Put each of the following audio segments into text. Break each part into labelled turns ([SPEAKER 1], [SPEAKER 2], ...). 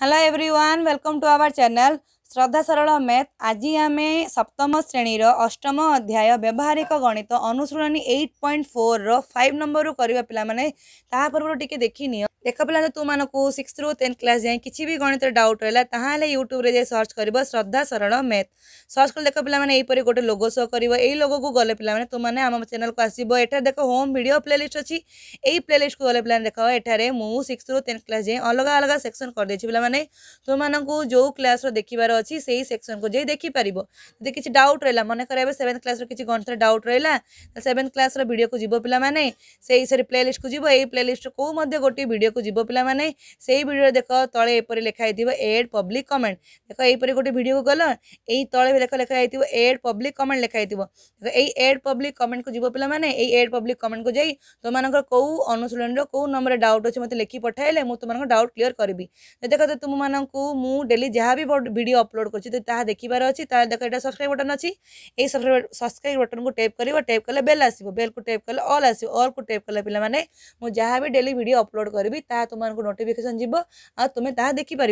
[SPEAKER 1] hello everyone welcome to our channel Shraddha Saral math आज आम सप्तम श्रेणी अष्टम अध्याय व्यवहारिक गणित अनुसरण एट पॉइंट फोर राइव नंबर रू कर पे पूर्व टी देखनी देख पे तुम मूँ सिक्स रू टेन्थ क्लास जाए किसी भी गणित डाउट रहा है यूट्यूब्रे सर्च कर श्रद्धा सरल मैथ सर्च कर देख पेपर गोटे लोगो शो कर यही लोगो को गले पे तुम आम चेल्क आसब एटार देख होम भिड प्ले लिस्ट अच्छी प्ले लिस्ट को गले पे देख एटारे मुझ सिक्स रू टेन्थ क्लास जाए अलग अलग सेक्शन कर दे पे तुम्हारे जो क्लास देखार अच्छी से सेक्शन को जी देखी पार किसी डाउट रहा मन कर सेवेन्थ क्लास किसी गणित डाउट रहा सेवेन्थ क्लास भिडियो को जीव पाने से हिसाब प्ले लिस्ट को जी प्ले लिस्ट को गोटे भिड को जीव पाने से भिडियो देख तले लिखाई थी एड पब्लिक कमेंट देख यहीपर गोटे भिड को गल यही तले देख थी एड पब्लिक कमेंट थी देख यही एड पब्लिक कमेंट को जीव पाने एड पब्लिक कमेंट को जी तुम कौ अनुशीलन कौ नंबर डाउट अच्छे मतलब लिखी पठाइले मुझे तुम डाउट क्लीयर करी देख तो तुम डेली जहाँ भी अप अपलोड कर देखार अच्छी तेल देख ये सब्सक्राइब बटन अच्छी सब्सक्राइब सब्सक्राइब बटन को टेप कर टेप कले बेल आस बेल को टेप कले अल आस अल को टेप कले पे जहाँ भी डेली भिड अपलोड करी तुमको नोटिकेसन जी आमें देखिपार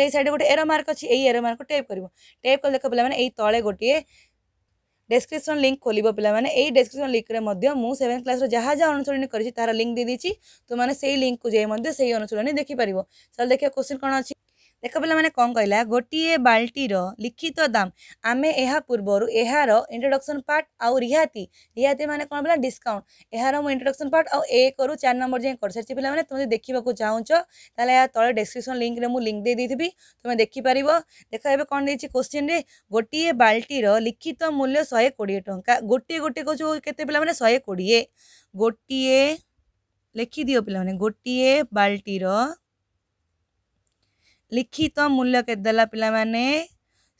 [SPEAKER 1] ये सैड गोटे एरो मार्क अच्छी यही एर मार्क टेप कर टेप कले देख पे यही ते गोटे डेस्क्रिप्सन लिंक खोल पे यही डेस्क्रिप्स लिंक में सेवेन् क्लास जहाँ जहाँ अनुशीन करार लिंक दे दीची तुमने से ही लिंक को जाए से ही अनुशीन देखिपार चल देखिए क्वेश्चन कौन अच्छी ଦେଖ ପିଲାମାନେ କ'ଣ କହିଲା ଗୋଟିଏ ବାଲ୍ଟିର ଲିଖିତ ଦାମ ଆମେ ଏହା ପୂର୍ବରୁ ଏହାର ଇଣ୍ଟ୍ରୋଡକ୍ସନ୍ ପାର୍ଟ ଆଉ ରିହାତି ରିହାତି ମାନେ କ'ଣ ପିଲା ଡିସ୍କାଉଣ୍ଟ ଏହାର ମୁଁ ଇଣ୍ଟ୍ରୋଡକ୍ସନ୍ ପାର୍ଟ ଆଉ ଏକରୁ ଚାରି ନମ୍ବର ଯାଏଁ କରିସାରିଛି ପିଲାମାନେ ତୁମେ ଯଦି ଦେଖିବାକୁ ଚାହୁଁଛ ତାହେଲେ ଏହା ତଳେ ଡେସ୍କ୍ରିପସନ୍ ଲିଙ୍କରେ ମୁଁ ଲିଙ୍କ ଦେଇ ଦେଇଥିବି ତୁମେ ଦେଖିପାରିବ ଦେଖ ଏବେ କ'ଣ ଦେଇଛି କୋଶ୍ଚିନ୍ରେ ଗୋଟିଏ ବାଲ୍ଟିର ଲିଖିତ ମୂଲ୍ୟ ଶହେ କୋଡ଼ିଏ ଟଙ୍କା ଗୋଟିଏ ଗୋଟିଏ କହୁଛୁ କେତେ ପିଲାମାନେ ଶହେ କୋଡ଼ିଏ ଗୋଟିଏ ଲେଖିଦିଅ ପିଲାମାନେ ଗୋଟିଏ ବାଲ୍ଟିର ଲିଖିତ ମୂଲ୍ୟ କେତେ ଦେଲା ପିଲାମାନେ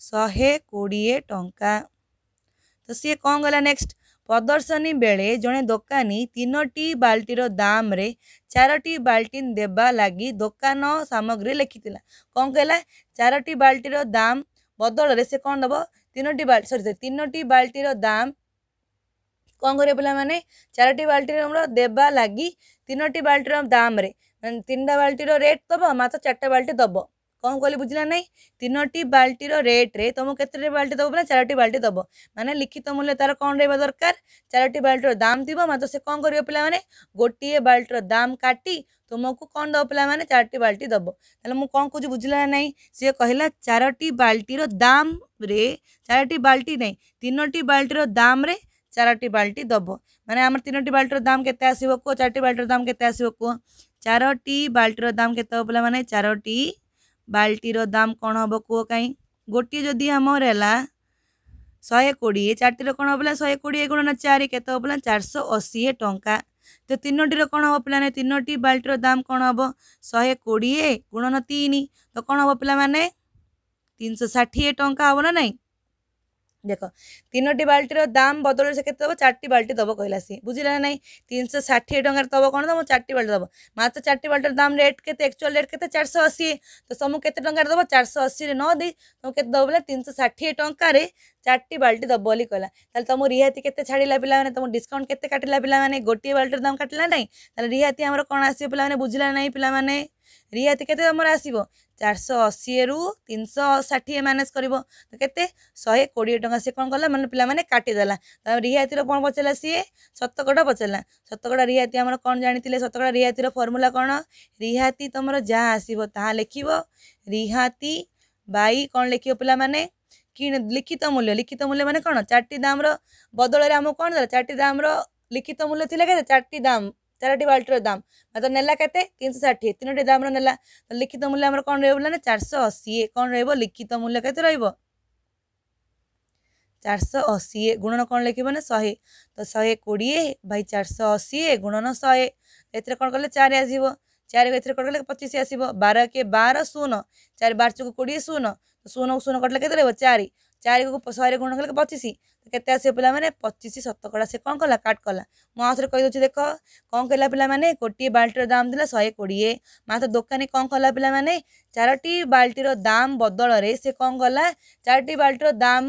[SPEAKER 1] ଶହେ କୋଡ଼ିଏ ଟଙ୍କା ତ ସିଏ କ'ଣ କଲା ନେକ୍ସଟ ପ୍ରଦର୍ଶନୀ ବେଳେ ଜଣେ ଦୋକାନୀ ତିନୋଟି ବାଲ୍ଟିର ଦାମରେ ଚାରୋଟି ବାଲ୍ଟି ଦେବା ଲାଗି ଦୋକାନ ସାମଗ୍ରୀ ଲେଖିଥିଲା କ'ଣ କହିଲା ଚାରୋଟି ବାଲ୍ଟିର ଦାମ ବଦଳରେ ସେ କ'ଣ ଦେବ ତିନୋଟି ବାଲ୍ଟି ସରି ସରି ତିନୋଟି ବାଲ୍ଟିର ଦାମ କ'ଣ କରିବେ ପିଲାମାନେ ଚାରୋଟି ବାଲ୍ଟିର ଦେବା ଲାଗି ତିନୋଟି ବାଲ୍ଟିର ଦାମରେ ମାନେ ତିନିଟା ବାଲ୍ଟିର ରେଟ୍ ଦେବ ମାତ୍ର ଚାରିଟା ବାଲ୍ଟି ଦେବ कौन कह बुझला ना तीनोट बाल्टर रेट्रे तुमको कतोटे बाल्टी दबो मैंने चारोटी बाल्टी दबो माने लिखित मूल्य तार कौन रहा दरकार चारोट बाल्टर दाम थी मात्र से कौन कर पे गोटे बाल्टी दाम काटी तुमको कौन दब पे चारोट बाल्टी दब ताल मुझे कौन कहूँ बुझला ना सी कहला चारोट बाल्टर दाम चार बाल्टी ना तीनोट बाल्टी दाम चारोट बाल्टी दब मैंने आम तीनो बाल्टर दाम के आसो कह चार बाल्टी दाम के आसो कह चारोट बाल्टर दाम के पे मैंने चारोटी ବାଲ୍ଟିର ଦାମ କ'ଣ ହେବ କୁହ କାହିଁ ଗୋଟିଏ ଯଦି ଆମର ହେଲା ଶହେ କୋଡ଼ିଏ ଚାରିଟିର କ'ଣ ହେବ ପିଲା ଶହେ କୋଡ଼ିଏ ଗୁଣନ ଚାରି କେତେ ହେବ ପିଲା ଚାରିଶହ ଅଶୀ ଟଙ୍କା ତ ତିନୋଟିର କ'ଣ ହେବ ପିଲାମାନେ ତିନୋଟି ବାଲ୍ଟିର ଦାମ କ'ଣ ହେବ ଶହେ କୋଡ଼ିଏ ଗୁଣନ ତିନି ତ କ'ଣ ହେବ ପିଲାମାନେ ତିନିଶହ ଷାଠିଏ ଟଙ୍କା ହେବ ନା ନାହିଁ ଦେଖ ତିନୋଟି ବାଲ୍ଟିର ଦାମ ବଦଳରେ ସେ କେତେ ଦେବ ଚାରଟି ବାଲ୍ଟି ଦେବ କହିଲା ସିଏ ବୁଝିଲା ନା ନାହିଁ ତିନିଶହ ଷାଠିଏ ଟଙ୍କାରେ ଦେବ କ'ଣ ଦେବ ଚାରଟି ବାଲ୍ଟି ଦେବ ମାତ୍ର ଚାରଟି ବାଲ୍ଟିର ଦାମ ରେଟ୍ କେତେ ଆକ୍ଚୁଆଲ୍ ରେଟ୍ କେତେ ଚାରିଶହ ଅଶୀ ତ ତୁମକୁ କେତେ ଟଙ୍କାରେ ଦେବ ଚାରିଶହ ଅଶୀରେ ନ ଦେଇ ତୁମକୁ କେତେ ଦେବ ବୋଲେ ତିନିଶହ ଷାଠିଏ ଟଙ୍କାରେ ଚାରଟି ବାଲ୍ଟି ଦେବ ବୋଲି କହିଲା ତାହେଲେ ତୁମ ରିହାତି କେତେ ଛାଡ଼ିଲା ପିଲାମାନେ ତୁମ ଡିସକାଉଣ୍ଟ କେତେ କାଟିଲା ପିଲାମାନେ ଗୋଟିଏ ବାଲ୍ଟିର ଦାମ କାଟିଲା ନାହିଁ ତାହେଲେ ରିହାତି ଆମର କ'ଣ ଆସିବ ପିଲାମାନେ ବୁଝିଲା ନାହିଁ ପିଲାମାନେ ରିହାତି କେତେ ତୁମର ଆସିବ ଚାରିଶହ ଅଶୀରୁ ତିନିଶହ ଷାଠିଏ ମାଇନସ୍ କରିବ ତ କେତେ ଶହେ କୋଡ଼ିଏ ଟଙ୍କା ସେ କ'ଣ କଲା ମାନେ ପିଲାମାନେ କାଟିଦେଲା ତ ରିହାତିର କ'ଣ ପଚାରିଲା ସିଏ ଶତକଡ଼ା ପଚାରିଲା ଶତକଡ଼ା ରିହାତି ଆମର କ'ଣ ଜାଣିଥିଲେ ଶତକଡ଼ା ରିହାତିର ଫର୍ମୁଲା କ'ଣ ରିହାତି ତୁମର ଯାହା ଆସିବ ତାହା ଲେଖିବ ରିହାତି ବାଇ କ'ଣ ଲେଖିବ ପିଲାମାନେ କି ଲିଖିତ ମୂଲ୍ୟ ଲିଖିତ ମୂଲ୍ୟ ମାନେ କ'ଣ ଚାରିଟି ଦାମ୍ର ବଦଳରେ ଆମକୁ କ'ଣ ଦେଲା ଚାରିଟି ଦାମ୍ର ଲିଖିତ ମୂଲ୍ୟ ଥିଲା କେତେ ଚାରିଟି ଦାମ୍ ଚାରୋଟି ବାଲ୍ଟିର ଦାମ୍ ମାତ୍ର ନେଲା କେତେ ତିନିଶହ ଷାଠିଏ ତିନୋଟି ଦାମ୍ର ନେଲା ଲିଖିତ ମୂଲ୍ୟ ଆମର କ'ଣ ରହିବ ବୋଲେ ଚାରିଶହ ଅଶୀ କ'ଣ ରହିବ ଲିଖିତ ମୂଲ୍ୟ କେତେ ରହିବ ଚାରିଶହ ଅଶୀ ଗୁଣନ କ'ଣ ଲେଖିବ ନା ଶହେ ତ ଶହେ କୋଡ଼ିଏ ବାଇ ଚାରିଶହ ଅଶୀ ଗୁଣନ ଶହେ ଏଥିରେ କ'ଣ କଲେ ଚାରି ଆସିବ ଚାରି ଏଥିରେ କ'ଣ କଲେ ପଚିଶ ଆସିବ ବାର କିଏ ବାର ଶୂନ ଚାରି ବାର ଚଉକୁ କୋଡ଼ିଏ ଶୂନ ଶୂନକୁ ଶୂନ କଟିଲେ କେତେ ରହିବ ଚାରି ଚାରିକୁ ଶହେରେ ଗୁଣ କଲେ ପଚିଶ ତ କେତେ ଆସିବ ପିଲାମାନେ ପଚିଶ ଶତକଡ଼ା ସେ କ'ଣ କଲା କାଟ୍ କଲା ମୁଁ ଆଉଥରେ କହିଦେଉଛି ଦେଖ କ'ଣ କଲା ପିଲାମାନେ ଗୋଟିଏ ବାଲ୍ଟିର ଦାମ୍ ଥିଲା ଶହେ କୋଡ଼ିଏ ମାତ୍ର ଦୋକାନୀ କ'ଣ କଲା ପିଲାମାନେ ଚାରୋଟି ବାଲ୍ଟିର ଦାମ୍ ବଦଳରେ ସେ କ'ଣ କଲା ଚାରୋଟି ବାଲ୍ଟିର ଦାମ୍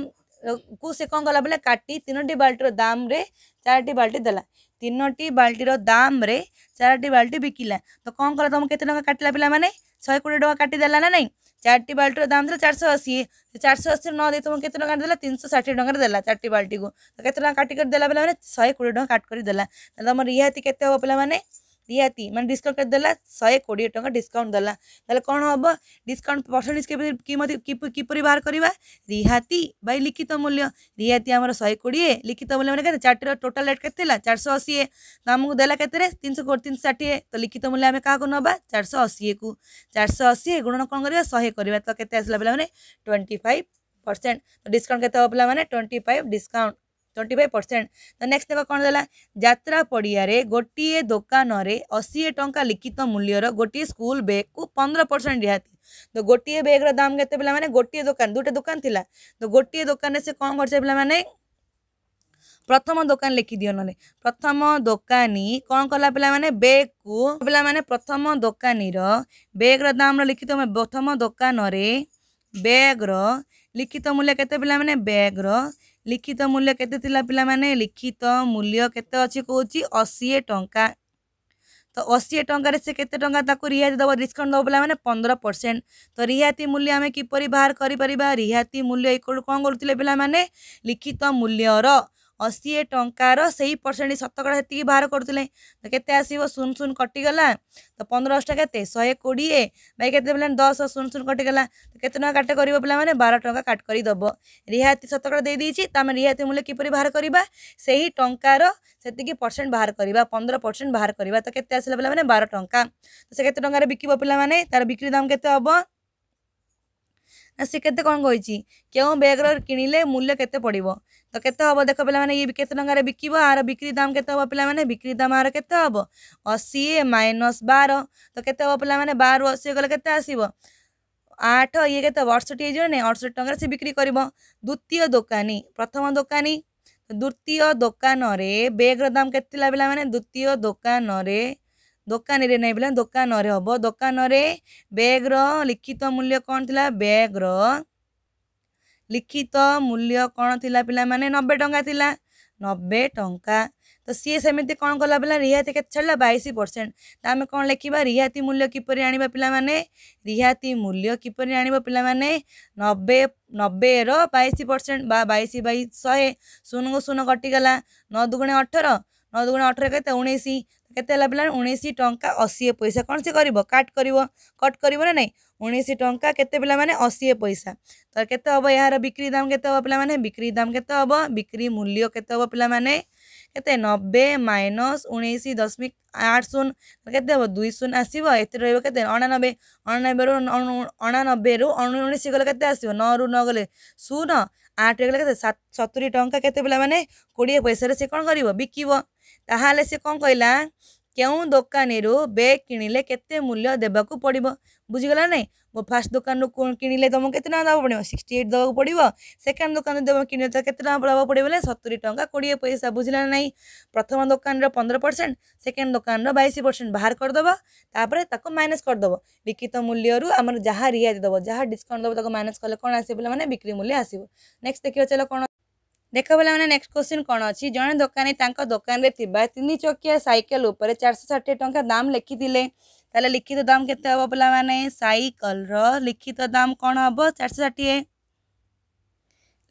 [SPEAKER 1] କୁ ସେ କ'ଣ କଲା ବୋଲେ କାଟି ତିନୋଟି ବାଲ୍ଟିର ଦାମ୍ରେ ଚାରୋଟି ବାଲ୍ଟି ଦେଲା ତିନୋଟି ବାଲ୍ଟିର ଦାମ୍ରେ ଚାରୋଟି ବାଲ୍ଟି ବିକିଲା ତ କ'ଣ କଲା ତୁମକୁ କେତେ ଟଙ୍କା କାଟିଲା ପିଲାମାନେ ଶହେ କୋଡ଼ିଏ ଟଙ୍କା କାଟିଦେଲା ନା ନାହିଁ ଚାରିଟି ବାଲ୍ଟିର ଦାମ୍ ଥିଲା ଚାରିଶହ ଅଶୀ ସେ ଚାରିଶହ ଅଶୀରୁ ନ ଦେଇ ତୁମକୁ କେତେ ଟଙ୍କାରେ ଦେଲା ତିନିଶହ ଷାଠିଏ ଟଙ୍କାରେ ଦେଲା ଚାରିଟି ବାଲ୍ଟିକୁ ତ କେତେ ଟଙ୍କା କାଟିକରି ଦେଲା ପିଲାମାନେ ଶହେ କୋଡ଼ିଏ ଟଙ୍କା କାଟ କରି ଦେଲା ତାହେଲେ ତୁମ ରିହାତି କେତେ ହେବ ପିଲାମାନେ ରିହାତି ମାନେ ଡିସ୍କାଉଣ୍ଟ କେତେ ଦେଲା ଶହେ କୋଡ଼ିଏ ଟଙ୍କା ଡିସ୍କାଉଣ୍ଟ ଦେଲା ତାହେଲେ କ'ଣ ହେବ ଡିସ୍କାଉଣ୍ଟ ପରସେଣ୍ଟେଜ୍ କେବେ କିପରି ବାହାର କରିବା ରିହାତି ବାଇ ଲିଖିତ ମୂଲ୍ୟ ରିହାତି ଆମର ଶହେ କୋଡ଼ିଏ ଲିଖିତ ମୂଲ୍ୟ ମାନେ କେତେ ଚାରିଟିର ଟୋଟାଲ୍ ରେଟ୍ କେତେ ଥିଲା ଚାରିଶହ ଅଶୀ ଆମକୁ ଦେଲା କେତେରେ ତିନିଶହ ତିନିଶହ ଷାଠିଏ ତ ଲିଖିତ ମୂଲ୍ୟ ଆମେ କାହାକୁ ନେବା ଚାରିଶହ ଅଶୀକୁ ଚାରିଶହ ଅଶୀ ଗୁଣନ କ'ଣ କରିବା ଶହେ କରିବା ତ କେତେ ଆସିଲା ପିଲାମାନେ ଟ୍ୱେଣ୍ଟି ଫାଇଭ୍ ପରସେଣ୍ଟ ତ ଡିସ୍କାଉଣ୍ଟ କେତେ ହେବ ପିଲାମାନେ twenty five discount twenty five percent तो नेक्स्ट देखा कौन देगा जित्रा पड़िया गोटे दोकान अशीए टाँचा लिखित मूल्यर गोटे स्कूल बैग को पंद्रह परसेंट रिहा तो गोटे बैग्र दाम के मैंने गोटे दोकान दुटा दुकान था तो गोटे दोकान से कौन कर पे प्रथम दोकान लिखी दि ना प्रथम दोकानी कौन कला पे बैग को पे प्रथम दोकानी रैग्र दाम लिखित प्रथम दोकान बैग्र लिखित मूल्य के बैग्र লিখিত মূল্য କେତେ ଥିଲା ପିଲାମାନେ ଲିଖିତ ମୂଲ୍ୟ କେତେ ଅଛି କହୁଛି ଅଶୀ ଟଙ୍କା ତ ଅଶୀ ଟଙ୍କାରେ ସେ କେତେ ଟଙ୍କା ତାକୁ ରିହାତି ଦେବ ଡିସକାଉଣ୍ଟ ଦେବ ପିଲାମାନେ ପନ୍ଦର ପରସେଣ୍ଟ ତ ରିହାତି ମୂଲ୍ୟ ଆମେ କିପରି ବାହାର କରିପାରିବା ରିହାତି ମୂଲ୍ୟ ଏଇ କ'ଣ କରୁଥିଲେ ପିଲାମାନେ ଲିଖିତ ମୂଲ୍ୟର ଅଶୀ ଟଙ୍କାର ସେଇ ପରସେଣ୍ଟ ଶତକଡ଼ା ସେତିକି ବାହାର କରୁଥିଲେ ତ କେତେ ଆସିବ ଶୂନ ଶୂନ କଟିଗଲା ତ ପନ୍ଦର ଅଷ୍ଟା କେତେ ଶହେ କୋଡ଼ିଏ ଭାଇ କେତେ ପିଲାମାନେ ଦଶ ଶୂନ ଶୂନ କଟିଗଲା ତ କେତେ ଟଙ୍କା କାଟ କରିବ ପିଲାମାନେ ବାର ଟଙ୍କା କାଟ କରିଦେବ ରିହାତି ଶତକଡ଼ା ଦେଇଦେଇଛି ତ ଆମେ ରିହାତି ମୂଲ୍ୟ କିପରି ବାହାର କରିବା ସେହି ଟଙ୍କାର ସେତିକି ପରସେଣ୍ଟ ବାହାର କରିବା ପନ୍ଦର ପରସେଣ୍ଟ ବାହାର କରିବା ତ କେତେ ଆସିଲା ପିଲାମାନେ ବାର ଟଙ୍କା ତ ସେ କେତେ ଟଙ୍କାରେ ବିକିବ ପିଲାମାନେ ତାର ବିକ୍ରି ଦାମ କେତେ ହେବ ନା ସେ କେତେ କ'ଣ କହିଛି କେଉଁ ବ୍ୟାଗ୍ର କିଣିଲେ ମୂଲ୍ୟ କେତେ ପଡ଼ିବ ତ କେତେ ହେବ ଦେଖ ପିଲାମାନେ ଇଏ କେତେ ଟଙ୍କାରେ ବିକିବ ଆର ବିକ୍ରି ଦାମ କେତେ ହେବ ପିଲାମାନେ ବିକ୍ରି ଦାମ ଆର କେତେ ହେବ ଅଶୀ ମାଇନସ୍ ବାର ତ କେତେ ହେବ ପିଲାମାନେ ବାରରୁ ଅଶୀ ଗଲେ କେତେ ଆସିବ ଆଠ ଇଏ କେତେ ହେବ ଅଠଷଠି ହେଇଯିବ ନାହିଁ ଅଠଷଠି ଟଙ୍କାରେ ସେ ବିକ୍ରି କରିବ ଦ୍ୱିତୀୟ ଦୋକାନୀ ପ୍ରଥମ ଦୋକାନୀ ଦ୍ୱିତୀୟ ଦୋକାନରେ ବ୍ୟାଗ୍ର ଦାମ କେତେ ଥିଲା ପିଲାମାନେ ଦ୍ୱିତୀୟ ଦୋକାନରେ ଦୋକାନୀରେ ନାହିଁ ପିଲା ଦୋକାନରେ ହେବ ଦୋକାନରେ ବ୍ୟାଗ୍ର ଲିଖିତ ମୂଲ୍ୟ କ'ଣ ଥିଲା ବ୍ୟାଗ୍ର লিখিত মূল্য କ'ଣ ଥିଲା ପିଲାମାନେ ନବେ ଟଙ୍କା ଥିଲା ନବେ ଟଙ୍କା ତ ସିଏ ସେମିତି କ'ଣ କଲା ପିଲା ରିହାତି କେତେ ଛାଡ଼ିଲା ବାଇଶ ପରସେଣ୍ଟ ତ ଆମେ କ'ଣ ଲେଖିବା ରିହାତି ମୂଲ୍ୟ କିପରି ଆଣିବା ପିଲାମାନେ ରିହାତି ମୂଲ୍ୟ କିପରି ଆଣିବ ପିଲାମାନେ ନବେ ନବେର ବାଇଶ ପରସେଣ୍ଟ ବା ବାଇଶ ବାଇ ଶହେ ଶୂନକୁ ଶୂନ କଟିଗଲା ନଅ ଦୁଗୁଣେ ଅଠର ନଅ ଦୁଗୁଣା ଅଠର କେତେ ଉଣେଇଶ କେତେ ହେଲା ପିଲା ଉଣେଇଶ ଟଙ୍କା ଅଶୀ ପଇସା କ'ଣ ସେ କରିବ କାଟ୍ କରିବ କଟ୍ କରିବ ନା ନାହିଁ ଉଣେଇଶ ଟଙ୍କା କେତେ ପିଲାମାନେ ଅଶୀ ପଇସା ତ କେତେ ହେବ ଏହାର ବିକ୍ରି ଦାମ କେତେ ହେବ ପିଲାମାନେ ବିକ୍ରି ଦାମ କେତେ ହେବ ବିକ୍ରି ମୂଲ୍ୟ କେତେ ହେବ ପିଲାମାନେ କେତେ ନବେ ମାଇନସ୍ ଉଣେଇଶ ଦଶମିକ ଆଠ ଶୂନ କେତେ ହେବ ଦୁଇ ଶୂନ ଆସିବ ଏତେ ରହିବ କେତେ ଅଣାନବେ ଅଣାନବେରୁ ଅଣାନବେରୁ ଉଣେଇଶ ଗଲେ କେତେ ଆସିବ ନଅରୁ ନ ଗଲେ ଶୂନ ଆଠରେ ଗଲେ କେତେ ସତୁରି ଟଙ୍କା କେତେ ପିଲାମାନେ କୋଡ଼ିଏ ପଇସାରେ ସେ କ'ଣ କରିବ ବିକିବ ତାହେଲେ ସେ କ'ଣ କହିଲା କେଉଁ ଦୋକାନୀରୁ ବ୍ୟାଗ୍ କିଣିଲେ କେତେ ମୂଲ୍ୟ ଦେବାକୁ ପଡ଼ିବ ବୁଝିଗଲା ନାଇଁ ଫାର୍ଷ୍ଟ ଦୋକାନରୁ କିଣିଲେ ତୁମକୁ କେତେ ଟଙ୍କା ଦେବାକୁ ପଡ଼ିବ ସିକ୍ସଟି ଏଇଟ୍ ଦେବାକୁ ପଡ଼ିବ ସେକେଣ୍ଡ ଦୋକାନରୁ କିଣିଲେ ତ କେତେ ଟଙ୍କା ଦେବାକୁ ପଡ଼ିବ ବୋଲେ ସତୁରି ଟଙ୍କା କୋଡ଼ିଏ ପଇସା ବୁଝିଲା ନାହିଁ ପ୍ରଥମ ଦୋକାନର ପନ୍ଦର ପରସେଣ୍ଟ ସେକେଣ୍ଡ ଦୋକାନର ବାଇଶ ପରସେଣ୍ଟ ବାହାର କରିଦେବ ତାପରେ ତାକୁ ମାଇନସ୍ କରିଦେବ ବିକିତ ମୂଲ୍ୟରୁ ଆମର ଯାହା ରିହାତି ଦେବ ଯାହା ଡିସକାଉଣ୍ଟ ଦେବ ତାକୁ ମାଇନସ୍ କଲେ କ'ଣ ଆସିବ ବୋଲେ ମାନେ ବିକ୍ରି ମୂଲ୍ୟ ଆସିବ ନେକ୍ସଟ ଦେଖିବା ଚାଲ କ'ଣ देख बोला नेक्स्ट क्वेश्चन कौन अच्छी जड़े दोकानी दोकान में तीन चकिया सैकेल उपर चार सौ षाठी टाँचा दाम लिखी थे लिखित दाम के पाने सैकल रिखित दाम कौन हम चार षाठी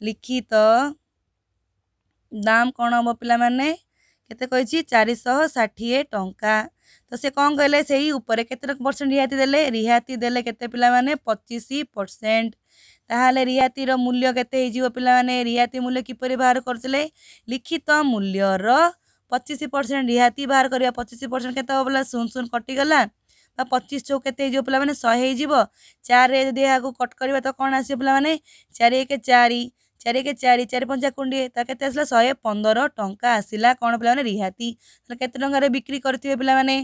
[SPEAKER 1] लिखित दाम कौन हम पे चार सौ षाठी ତ ସେ କ'ଣ କହିଲେ ସେଇ ଉପରେ କେତେ ପରସେଣ୍ଟ ରିହାତି ଦେଲେ ରିହାତି ଦେଲେ କେତେ ପିଲାମାନେ ପଚିଶ ପରସେଣ୍ଟ ତାହେଲେ ରିହାତିର ମୂଲ୍ୟ କେତେ ହେଇଯିବ ପିଲାମାନେ ରିହାତି ମୂଲ୍ୟ କିପରି ବାହାର କରୁଥିଲେ ଲିଖିତ ମୂଲ୍ୟର ପଚିଶ ପରସେଣ୍ଟ ରିହାତି ବାହାର କରିବା ପଚିଶ ପରସେଣ୍ଟ କେତେ ହେବ ବୋଲେ ଶୂନ ଶୂନ କଟିଗଲା ବା ପଚିଶ ଚଉ କେତେ ହେଇଯିବ ପିଲାମାନେ ଶହେ ହେଇଯିବ ଚାରିରେ ଯଦି ଏହାକୁ କଟ୍ କରିବା ତ କ'ଣ ଆସିବ ପିଲାମାନେ ଚାରି ଏକ ଚାରି ଚାରି କେ ଚାରି ଚାରି ପଞ୍ଚା କୋଡ଼ିଏ ତା କେତେ ଆସିଲା ଶହେ ପନ୍ଦର ଟଙ୍କା ଆସିଲା କ'ଣ ପିଲାମାନେ ରିହାତି ତାହେଲେ କେତେ ଟଙ୍କାରେ ବିକ୍ରି କରିଥିବେ ପିଲାମାନେ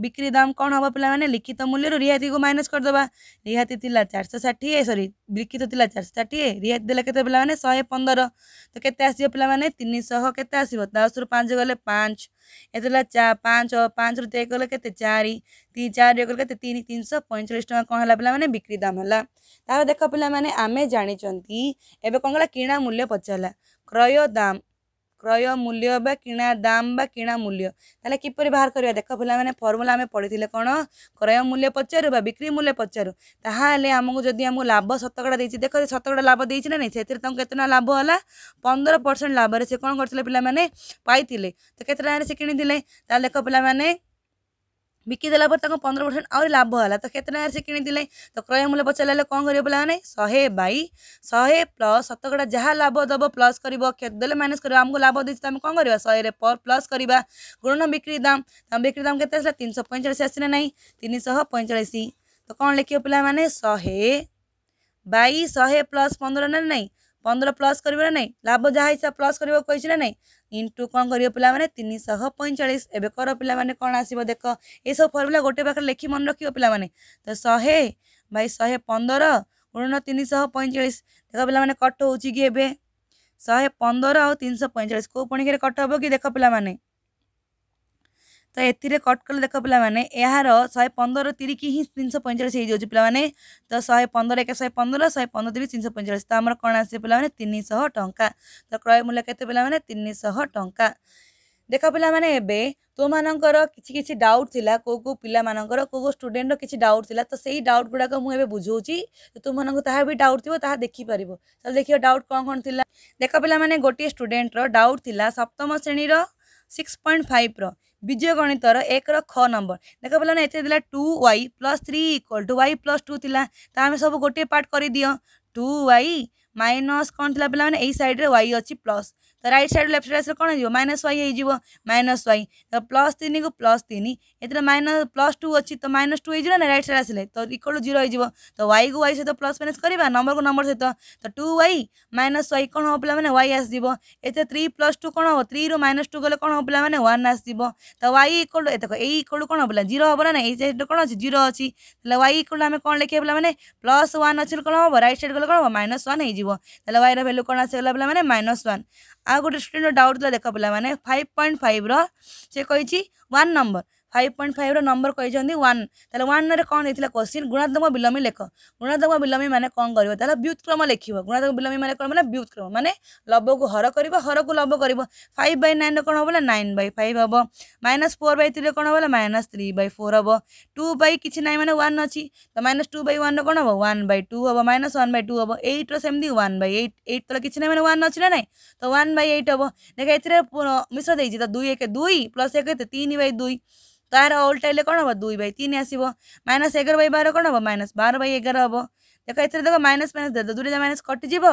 [SPEAKER 1] ବିକ୍ରି ଦାମ କ'ଣ ହେବ ପିଲାମାନେ ଲିଖିତ ମୂଲ୍ୟରୁ ରିହାତିକୁ ମାଇନସ୍ କରିଦେବା ରିହାତି ଥିଲା ଚାରିଶହ ଷାଠିଏ ସରି ବିକ୍ରିତ ଥିଲା ଚାରିଶହ ଷାଠିଏ ରିହାତି ଦେଲେ କେତେ ପିଲାମାନେ ଶହେ ପନ୍ଦର ତ କେତେ ଆସିବ ପିଲାମାନେ ତିନିଶହ କେତେ ଆସିବ ଦଶରୁ ପାଞ୍ଚ ଗଲେ ପାଞ୍ଚ ଏତେ ହେଲା ଚା ପାଞ୍ଚ ପାଞ୍ଚରୁ ତିନି ଗଲେ କେତେ ଚାରି ତିନି ଚାରି ଗଲେ କେତେ ତିନି ତିନିଶହ ପଇଁଚାଳିଶ ଟଙ୍କା କ'ଣ ହେଲା ପିଲାମାନେ ବିକ୍ରି ଦାମ ହେଲା ତାପରେ ଦେଖ ପିଲାମାନେ ଆମେ ଜାଣିଛନ୍ତି ଏବେ କ'ଣ କଲା କିଣା ମୂଲ୍ୟ ପଚାରିଲା କ୍ରୟ ଦାମ ক্রয় মূল্য বা কিনা দাম বা কিনা মূল্য তাহলে কিপর বাহার করা দেখ পিলামানে ফর্মুলা আমি পড়িলে কোণ ক্রয় মূল্য পচারু বা বিক্রি মূল্য পচারু তাহলে আমি যদি আমি লাভ শতকড়া দিয়েছি দেখ শতকড়া লাভ দিয়েছি না সেতিরে তুমি কত টাকা লাভ হল পনেরো পরসেন্ট লাভরে সে কোণ করলে পিলামানে পাইলে তো কত টাকার সে কিনি তাহলে দেখ পিলামানে ବିକିଦେଲା ପରେ ତାଙ୍କ ପନ୍ଦର ପରସେଣ୍ଟ ଆହୁରି ଲାଭ ହେଲା ତ କେତେ ଟଙ୍କାରେ ସେ କିଣିଥିଲେ ତ କ୍ରୟ ମୂଲ୍ୟ ପଚାରିଲେ କ'ଣ କରିବ ପିଲାମାନେ ଶହେ ବାଇ ଶହେ ପ୍ଲସ୍ ଶତକଡ଼ା ଯାହା ଲାଭ ଦେବ ପ୍ଲସ୍ କରିବ କ୍ଷତି ଦେଲେ ମାଇନସ୍ କରିବ ଆମକୁ ଲାଭ ଦେଇଛି ତ ଆମେ କ'ଣ କରିବା ଶହେରେ ପର୍ ପ୍ଲସ୍ କରିବା ଗୁଣନ ବିକ୍ରି ଦାମ ତମ ବିକ୍ରି ଦାମ କେତେ ଆସିଲା ତିନିଶହ ପଇଁଚାଳିଶ ଆସିଛି ନା ନାହିଁ ତିନିଶହ ପଇଁଚାଳିଶ ତ କ'ଣ ଲେଖିବ ପିଲାମାନେ ଶହେ ବାଇ ଶହେ ପ୍ଲସ୍ ପନ୍ଦର ନା ନାହିଁ पन्ध्र प्लस गरेर नै लाभ जाँदा हिसाब प्लस गर्छ नै इन्टु कन् पहिले तिन शैँचास ए पिँढ आस सब फर्मुला गोटे पाखेर लेखि मन पिया त शे भाई शहे पन्ध्र गुण नैचाइ देख पि कट हुन्छ कि ए पन्ध्र आउ पैँचाइस को कट हौ कि देख पिने ତ ଏଥିରେ କଟ୍ କଲେ ଦେଖ ପିଲାମାନେ ଏହାର ଶହେ ପନ୍ଦର ତିରିକି ହିଁ ତିନିଶହ ପଇଁଚାଳିଶ ହେଇଯାଉଛି ପିଲାମାନେ ତ ଶହେ ପନ୍ଦର ଏକା ଶହେ ପନ୍ଦର ଶହେ ପନ୍ଦର ତିରିଶ ତିନିଶହ ପଇଁଚାଳିଶ ତ ଆମର କ'ଣ ଆସିବ ପିଲାମାନେ ତିନିଶହ ଟଙ୍କା ତ କ୍ରୟ ମୂଲ୍ୟ କେତେ ପିଲାମାନେ ତିନିଶହ ଟଙ୍କା ଦେଖ ପିଲାମାନେ ଏବେ ତୋମାନଙ୍କର କିଛି କିଛି ଡାଉଟ୍ ଥିଲା କେଉଁ କେଉଁ ପିଲାମାନଙ୍କର କେଉଁ କେଉଁ ଷ୍ଟୁଡେଣ୍ଟର କିଛି ଡାଉଟ୍ ଥିଲା ତ ସେଇ ଡାଉଟ୍ ଗୁଡ଼ାକ ମୁଁ ଏବେ ବୁଝାଉଛି ତୁମମାନଙ୍କୁ ତାହା ବି ଡାଉଟ୍ ଥିବ ତାହା ଦେଖିପାରିବ ତାହେଲେ ଦେଖିବା ଡାଉଟ୍ କ'ଣ କ'ଣ ଥିଲା ଦେଖ ପିଲାମାନେ ଗୋଟିଏ ଷ୍ଟୁଡେଣ୍ଟର ଡାଉଟ୍ ଥିଲା ସପ୍ତମ ଶ୍ରେଣୀର ସିକ୍ସ ପଏଣ୍ଟ ଫାଇଭ୍ର ବିଜୟ ଗଣିତର ଏକର ଖ ନମ୍ବର ଦେଖ ପିଲାମାନେ ଏଥିରେ ଥିଲା two Y plus three equal to Y plus two ଥିଲା ତ ଆମେ ସବୁ ଗୋଟିଏ ପାର୍ଟ କରିଦିଅ ଟୁ ୱାଇ ମାଇନସ୍ କ'ଣ ଥିଲା ପିଲାମାନେ ଏଇ ସାଇଡ଼୍ରେ ୱାଇ ଅଛି ପ୍ଲସ୍ ତ ରାଇଟ୍ ସାଇଡ଼୍ ଲେଫ୍ଟ ସାଇଡ଼୍ ଆସିଲେ କ'ଣ ହେଇଯିବ ମାଇନସ୍ ୱାଇ ହେଇଯିବ ମାଇନସ୍ ୱାଇ ତ ପ୍ଲସ୍ ତିନିକୁ ପ୍ଲସ୍ ତିନି ଏଥିରେ ମାଇନସ୍ ପ୍ଲସ୍ ଟୁ ଅଛି ତ ମାଇନସ୍ ଟୁ ହେଇଯିବ ନା ରାଇଟ୍ ସାଇଡ଼୍ ଆସିଲେ ତ ଇକ୍ୱାଲ୍ ଟୁ ଜିରୋ ହେଇଯିବ ତ ୱାଇକୁ ୱାଇ ସହିତ ପ୍ଲସ୍ ମାଇନସ୍ କରିବା ନମ୍ବରକୁ ନମ୍ବର ସହିତ ତ ଟୁ ୱାଇ ମାଇନସ୍ ୱାଇ କ'ଣ ହେବ ପିଲାମାନେ ୱାଇ ଆସିଯିବ ଏଥିରେ ଥ୍ରୀ ପ୍ଲସ୍ ଟୁ କ'ଣ ହେବ ଥ୍ରୀରୁ ମାଇନସ୍ ଟୁ ଗଲେ କ'ଣ ହେବ ପିଲାମାନେ ୱାନ୍ ଆସିଯିବ ତ ୱାଇ ଇକ୍ୱାଲ୍ ଏତକ ଏଇ ଇକ୍ୱାଲ୍ କ'ଣ ହେବ ଜିରୋ ହେବ ନା ଏଇ ସାଇଡ଼୍ରେ କ'ଣ ଅଛି ଜିରୋ ଅଛି ତାହେଲେ ୱାଇ ଇକ୍ୱାଲ୍ ଆମେ କ'ଣ ଲେଖିବା ପିଲାମାନେ ପ୍ଲସ୍ ୱାନ୍ ଅଛି କ'ଣ ହେବ ରାଇଟ୍ ସାଇଡ଼୍ ଗଲେ କ'ଣ ହେବ ମାଇନସ୍ ୱାନ୍ ହେଇଯିବ ତାହେଲେ ୱାଇର ଭ୍ୟାଲ୍ୟୁ କ'ଣ ଆସିଗଲା ପିଲାମାନେ ମାଇନସ୍ ୱାନ୍ ଆଉ ଗୋଟେ ଷ୍ଟୁଡେଣ୍ଟର ଡାଉଟ୍ ଥିଲା ଦେଖ ପିଲାମାନେ ଫାଇଭ୍ ପଏଣ୍ଟ ଫାଇଭ୍ର ସେ କହିଛି ୱାନ୍ ନମ୍ବର ফাইভ পয়েন্ট ফাইভর নম্বর କହିଛନ୍ତି ୱାନ୍ ତାହେଲେ ୱାନ୍ରେ କ'ଣ ଦେଇଥିଲା କୋଶ୍ଚିନ୍ ଗୁଣାତ୍ମକ ବିଲମ୍ବୀ ଲେଖ ଗୁଣାତ୍ମକ ବିଲମ୍ବୀ ମାନେ କ'ଣ କରିବ ତାହେଲେ ବ୍ୟୁତ୍କ୍ରମ ଲେଖିବ ଗୁଣାତ୍ମକ ବିଲମ୍ବୀ ମାନେ କ'ଣ ବୋଲେ ବ୍ୟୁତ୍କ୍ରମ ମାନେ ଲବକୁ ହର କରିବ ହରକୁ ଲବ କରିବ ଫାଇଭ୍ ବାଇ ନାଇନ୍ରେ କ'ଣ ହେବ ବୋଲେ ନାଇନ୍ ବାଇ ଫାଇଭ୍ ହେବ ମାଇନସ୍ ଫୋର୍ ବାଇ ଥ୍ରୀରେ କ'ଣ ହେବ ବୋଲେ ମାଇନସ୍ ଥ୍ରୀ ବାଇ ଫୋର୍ ହେବ ଟୁ ବାଇ କିଛି ନାହିଁ ମାନେ ୱାନ୍ ଅଛି ତ ମାଇନସ୍ ଟୁ ବାଇ ୱାନ୍ରେ କ'ଣ ହେବ ୱାନ୍ ବାଇ ଟୁ ହେବ ମାଇନସ୍ ୱାନ୍ ବାଇ ଟୁ ହେବ ଏଇଟ୍ର ସେମିତି ୱାନ୍ ବାଇ ଏଇଟ୍ ଏଇଟ୍ ତଳେ କିଛି ନାହିଁ ମାନେ ୱାନ୍ ଅଛି ନା ନାହିଁ ତ ୱାନ୍ ବାଇ ଏଇଟ୍ ହେବ ଦେଖ ଏଥିରେ ମିଶ୍ର ଦେଇଛି ତ ଦୁଇ ଏକ ଦୁଇ ପ୍ଲସ୍ ଏକ କେତେ ତିନି ବାଇ ଦୁଇ ତାହାର ଓଲଟାଇଲେ କ'ଣ ହେବ ଦୁଇ ବାଇ ତିନି ଆସିବ ମାଇନସ୍ ଏଗାର ବାଇ ବାର କ'ଣ ହେବ ମାଇନସ୍ ବାର ବାଇ ଏଗାର ହେବ ଦେଖ ଏଥିରେ ଦେଖ ମାଇନସ୍ ମାଇନସ୍ ଦେଦ ଦୁଇଟା ମାଇନସ୍ କଟିଯିବ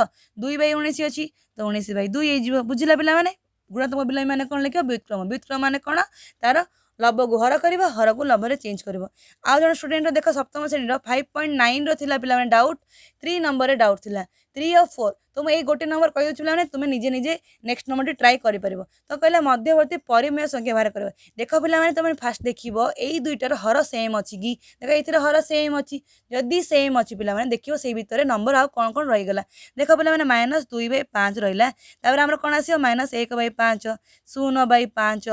[SPEAKER 1] ଦୁଇ ବାଇ ଉଣେଇଶ ଅଛି ତ ଉଣେଇଶ ବାଇ ଦୁଇ ହେଇଯିବ ବୁଝିଲା ପିଲାମାନେ ଗୁଣାତ୍ମକ ପିଲାମାନେ କ'ଣ ଲେଖିବ ବ୍ୟୁତ୍କ୍ରମ ବ୍ୟୁତ୍କ୍ରମ ମାନେ କ'ଣ ତା'ର ଲବକୁ ହର କରିବ ହରକୁ ଲବରେ ଚେଞ୍ଜ କରିବ ଆଉ ଜଣେ ଷ୍ଟୁଡେଣ୍ଟର ଦେଖ ସପ୍ତମ ଶ୍ରେଣୀର ଫାଇଭ୍ ପଏଣ୍ଟ ନାଇନ୍ର ଥିଲା ପିଲାମାନେ ଡାଉଟ୍ ଥ୍ରୀ ନମ୍ବରରେ ଡାଉଟ୍ ଥିଲା ଥ୍ରୀ ଆଉ ଫୋର୍ ତୁମେ ଏଇ ଗୋଟେ ନମ୍ବର କହିଦେଉଛି ପିଲାମାନେ ତୁମେ ନିଜେ ନିଜେ ନେକ୍ସଟ ନମ୍ବରଟି ଟ୍ରାଏ କରିପାରିବ ତ କହିଲା ମଧ୍ୟବର୍ତ୍ତୀ ପରିମେୟ ସଂଖ୍ୟା ବାହାର କରିବ ଦେଖ ପିଲାମାନେ ତୁମେ ଫାଷ୍ଟ ଦେଖିବ ଏଇ ଦୁଇଟାର ହର ସେମ୍ ଅଛି କି ଦେଖ ଏଇଥିର ହର ସେମ୍ ଅଛି ଯଦି ସେମ୍ ଅଛି ପିଲାମାନେ ଦେଖିବ ସେଇ ଭିତରେ ନମ୍ବର ଆଉ କ'ଣ କ'ଣ ରହିଗଲା ଦେଖ ପିଲାମାନେ ମାଇନସ୍ ଦୁଇ ବାଇ ପାଞ୍ଚ ରହିଲା ତାପରେ ଆମର କ'ଣ ଆସିବ ମାଇନସ୍ ଏକ ବାଇ ପାଞ୍ଚ ଶୂନ ବାଇ ପାଞ୍ଚ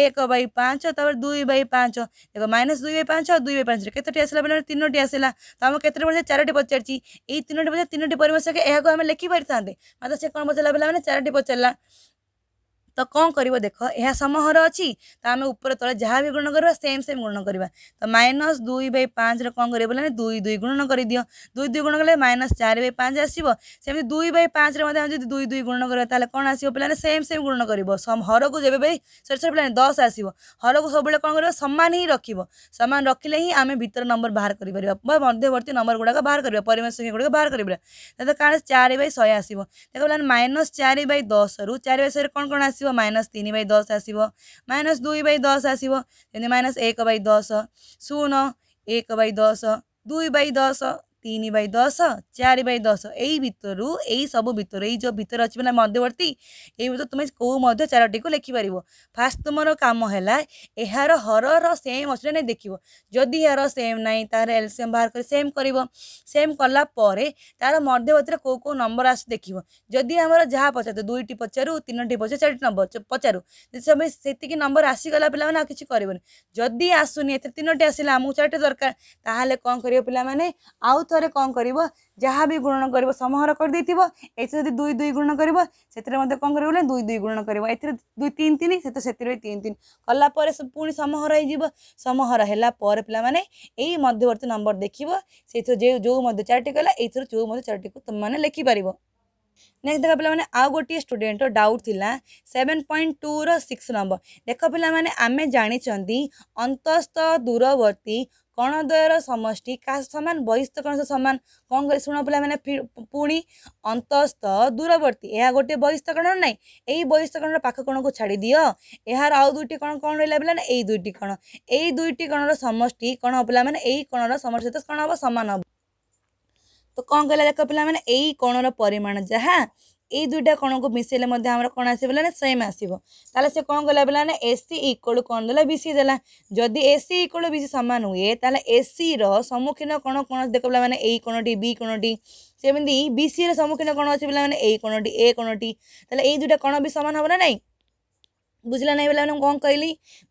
[SPEAKER 1] ଏକ ବାଇ ପାଞ୍ଚ ତାପରେ ଦୁଇ ବାଇ ପାଞ୍ଚ ଦେଖ ମାଇନସ୍ ଦୁଇ ବାଇ ପାଞ୍ଚ ଦୁଇ ବାଇ ପାଞ୍ଚରେ କେତୋଟି ଆସିଲା ପିଲାମାନେ ତିନୋଟି ଆସିଲା ତ ଆମକୁ କେତୋଟି ପଚାରିଛି ଚାରୋଟି ପଚାରିଛି ଏଇ ତିନୋଟି ପଚାରି ତିନୋଟି ପରିବେଶ ଏହାକୁ ଆମେ ଲେଖିବା କରିଥାନ୍ତେ ମାତ୍ର ସେ କ'ଣ ପଚାରିଲା ପିଲାମାନେ ଚାରୋଟି ପଚାରିଲା ତ କ'ଣ କରିବ ଦେଖ ଏହା ସମହର ଅଛି ତ ଆମେ ଉପର ତଳେ ଯାହା ବି ଗୁଣନ କରିବା ସେମ୍ ସେମ୍ ଗୁଣନ କରିବା ତ ମାଇନସ୍ ଦୁଇ ବାଇ ପାଞ୍ଚରେ କ'ଣ କରିବ ବୋଲେ ଦୁଇ ଦୁଇ ଗୁଣନ କରିଦିଅ ଦୁଇ ଦୁଇ ଗୁଣ କଲେ ମାଇନସ୍ ଚାରି ବାଇ ପାଞ୍ଚ ଆସିବ ସେମିତି ଦୁଇ ବାଇ ପାଞ୍ଚରେ ମଧ୍ୟ ଆମେ ଯଦି ଦୁଇ ଦୁଇ ଗୁଣନ କରିବା ତାହେଲେ କ'ଣ ଆସିବ ପିଲାମାନେ ସେମ୍ ସେମ୍ ଗୁଣନ କରିବ ହରକୁ ଯେବେ ବାଇ ସରି ସରି ପିଲାମାନେ ଦଶ ଆସିବ ହରକୁ ସବୁବେଳେ କ'ଣ କରିବ ସମାନ ହିଁ ରଖିବ ସମାନ ରଖିଲେ ହିଁ ଆମେ ଭିତର ନମ୍ବର ବାହାର କରିପାରିବା ବା ମଧ୍ୟବର୍ତ୍ତୀ ନମ୍ବର ଗୁଡ଼ାକ ବାହାର କରିବା ପରିମାଣ ସଂଖ୍ୟା ଗୁଡ଼ାକ ବାହାର କରିପାରିବା ତାହେଲେ କାଳେ ଚାରି ବାଇ ଶହେ ଆସିବ ଦେଖ ପିଲାମାନେ ମାଇନସ୍ ଚାରି ବାଇ ଦଶରୁ ଚାରି ବାଇ ଶହେରେ କ'ଣ କ'ଣ ଆସିବ आसो माइनस तीन बै दस आस माइनस दुई बै दस आस माइनस एक बै दस शून एक बै दस दुई बै दस तीन बै दस चार बै दस यही भितर यही सब भितर ये भितर अच्छे मैं मध्यवर्ती तुम कौ चारोटी को लेखिपर फास्ट तुम कम है यार हर रेम अच्छे ना देख जदि यार सेम ना तार एलसीयम बाहर कर सेम कर सेम कला तार मध्यवर्ती कौ कौ नंबर आस देख जदि आम जहाँ पचार दुईट पचारू तीनो पचार चार नंबर पचारू से नंबर आसीगला पे आ कि जदि आसुनी तीनो आसा आमको चार दरकार कौन कर पे आउ थ स्तर कौन कर जहाँ भी गुणन कर समहर करदे थे जी दुई दुई गुण करते कौन कर दुई दुई गुण कर दुई तीन तीन से तीन तीन कला पुणी समहर हो समहर है पे यही नंबर देखिए जो जो मध्य चार्ट कला यही जो मध्य चार्ट तुम मैंने लिखिपार नेक्स्ट देख पे आउ गोटे स्टूडेंटर डाउट थी सेवेन पॉइंट टूर सिक्स नंबर देख पे आम जानी अंतस्थ दूरवर्ती କଣ ଦ୍ୱୟର ସମଷ୍ଟି କାହା ସମାନ ବହିସ୍ତ କଣ ସମାନ କ'ଣ କରି ଶୁଣ ପିଲାମାନେ ପୁଣି ଅନ୍ତସ୍ଥ ଦୂରବର୍ତ୍ତୀ ଏହା ଗୋଟିଏ ବହିସ୍ତକରଣ ନାହିଁ ଏହି ବହିସ୍ତକରଣର ପାଖ କୋଣକୁ ଛାଡ଼ି ଦିଅ ଏହାର ଆଉ ଦୁଇଟି କ'ଣ କ'ଣ ରହିଲା ପିଲା ଏଇ ଦୁଇଟି କ'ଣ ଏଇ ଦୁଇଟି କ'ଣର ସମଷ୍ଟି କ'ଣ ପିଲାମାନେ ଏଇ କ'ଣର ସମଷ୍ଟି ସହିତ କ'ଣ ହବ ସମାନ ହବ ତ କ'ଣ କହିଲା ଦେଖ ପିଲାମାନେ ଏଇ କ'ଣର ପରିମାଣ ଯାହା এই দুইটা কণ কু মিশাইলে মধ্যে আমার কণ আসবে না সেম আসব তাহলে সে কম কলা বেলা না এসি ইকুয়াল কণ দে বিসি দেলা যদি এসি ইকুয়াল বিসি সমান হুয়ে তাহলে এসি রুখীন কণ কণ দেখ মানে এই কণটি বি কণটি সেমি বিসি রুখীন কণ আছে পেলা মানে এই কণটি এ কণটি তাহলে এই দুইটা কণ বি সমান হব না নাই ବୁଝିଲା ନାହିଁ ବୋଲେ ମୁଁ କ'ଣ କହିଲି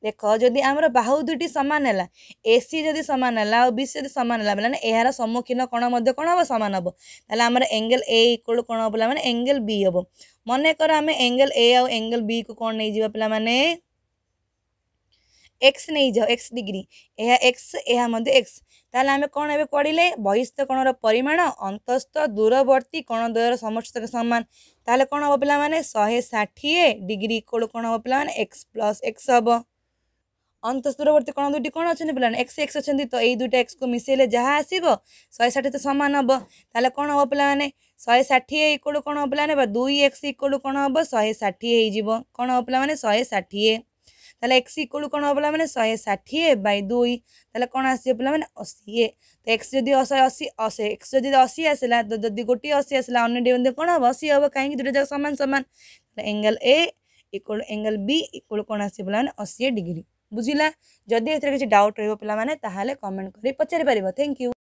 [SPEAKER 1] ଦେଖ ଯଦି ଆମର ବାହୁ ଦୁଇଟି ସମାନ ହେଲା ଏ ସି ଯଦି ସମାନ ହେଲା ଆଉ ବି ସି ଯଦି ସମାନ ହେଲା ବୋଲେ ଏହାର ସମ୍ମୁଖୀନ କ'ଣ ମଧ୍ୟ କ'ଣ ହେବ ସମାନ ହେବ ତାହେଲେ ଆମର ଏଙ୍ଗେଲ ଏ ଇକ୍ୱାଲ୍ କ'ଣ ହେବ ପିଲାମାନେ ଏଙ୍ଗେଲ ବି ହେବ ମନେକର ଆମେ ଏଙ୍ଗେଲ ଏ ଆଉ ଏଙ୍ଗେଲ ବିକୁ କ'ଣ ନେଇଯିବା ପିଲାମାନେ ଏକ୍ସ ନେଇଯାଅ ଏକ୍ସ ଡିଗ୍ରୀ ଏହା ଏକ୍ସ ଏହା ମଧ୍ୟ ଏକ୍ସ ତାହେଲେ ଆମେ କ'ଣ ଏବେ ପଢ଼ିଲେ ବହିସ୍ଥ କୋଣର ପରିମାଣ ଅନ୍ତସ୍ଥ ଦୂରବର୍ତ୍ତୀ କୋଣ ଦ୍ୱୟର ସମସ୍ତଙ୍କ ସମାନ ତାହେଲେ କ'ଣ ହେବ ପିଲାମାନେ ଶହେ ଷାଠିଏ ଡିଗ୍ରୀ କୋଡ଼ କ'ଣ ହେବ ପିଲାମାନେ ଏକ୍ସ ପ୍ଲସ୍ ଏକ୍ସ ହେବ ଅନ୍ତଃ ଦୂରବର୍ତ୍ତୀ କୋଣ ଦୁଇଟି କ'ଣ ଅଛନ୍ତି ପିଲାମାନେ ଏକ୍ସ ଏକ୍ସ ଅଛନ୍ତି ତ ଏଇ ଦୁଇଟା ଏକ୍ସକୁ ମିଶାଇଲେ ଯାହା ଆସିବ ଶହେ ଷାଠିଏ ତ ସମାନ ହେବ ତାହେଲେ କ'ଣ ହେବ ପିଲାମାନେ ଶହେ ଷାଠିଏ ଇକୋଡ଼ କ'ଣ ହେବ ପିଲାମାନେ ବା ଦୁଇ ଏକ୍ସ ଇକୋଡ଼ କ'ଣ ହେବ ଶହେ ଷାଠିଏ ହେଇଯିବ କ'ଣ ହେବ ପିଲାମାନେ ଶହେ ଷାଠିଏ तेल एक्स इक्वल कौन हम पाला मैंने शहे षाठी बै दुई तेल कौन आस मैंने अशी तो एक्स जदि शहे अशी अशे एक्स जो अशी आसला तो जब गोटे अशी आसला अन्य डे कौन हम अशी हे कहीं दुटा जगह सामान सामान angle A equal angle B equal कौन आस पाला मैंने अशी डिग्री बुझला जदि ए डाउट रोह पे कमेंट कर पचारिपार थैंक यू